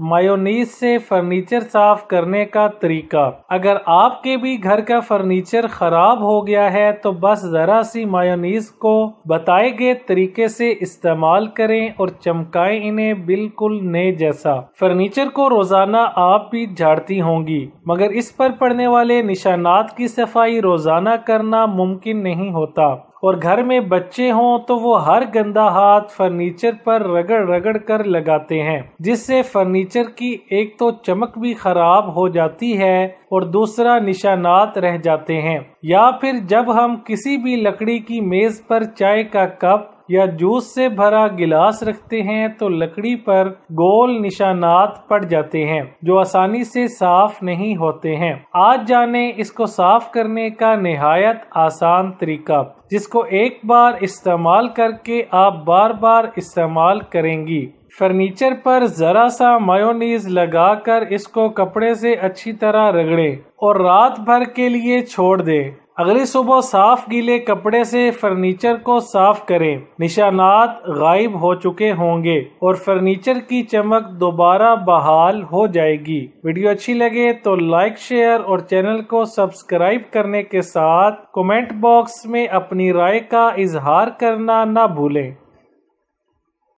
mayonnaise से furniture साफ करने का तरीका अगर आपके भी घर का फर्नीचर खराब हो गया है तो बस ज़रा सी मायोनीज को बताए गए तरीके से इस्तेमाल करें और चमकाएं इन्हें बिल्कुल नए जैसा फर्नीचर को रोज़ाना आप भी झाड़ती होंगी मगर इस पर पड़ने वाले निशानात की सफाई रोज़ाना करना मुमकिन नहीं होता और घर में बच्चे हों तो वो हर गंदा हाथ फर्नीचर पर रगड़ रगड़ कर लगाते हैं जिससे फर्नीचर की एक तो चमक भी खराब हो जाती है और दूसरा निशानात रह जाते हैं या फिर जब हम किसी भी लकड़ी की मेज पर चाय का कप या जूस से भरा गिलास रखते हैं तो लकड़ी पर गोल निशानात पड़ जाते हैं जो आसानी से साफ नहीं होते हैं आज जाने इसको साफ करने का नहायत आसान तरीका जिसको एक बार इस्तेमाल करके आप बार बार इस्तेमाल करेंगी फर्नीचर पर ज़रा सा मायोनीज लगाकर इसको कपड़े से अच्छी तरह रगड़ें और रात भर के लिए छोड़ दें अगली सुबह साफ गीले कपड़े से फर्नीचर को साफ करें निशानात गायब हो चुके होंगे और फर्नीचर की चमक दोबारा बहाल हो जाएगी वीडियो अच्छी लगे तो लाइक शेयर और चैनल को सब्सक्राइब करने के साथ कमेंट बॉक्स में अपनी राय का इजहार करना ना भूलें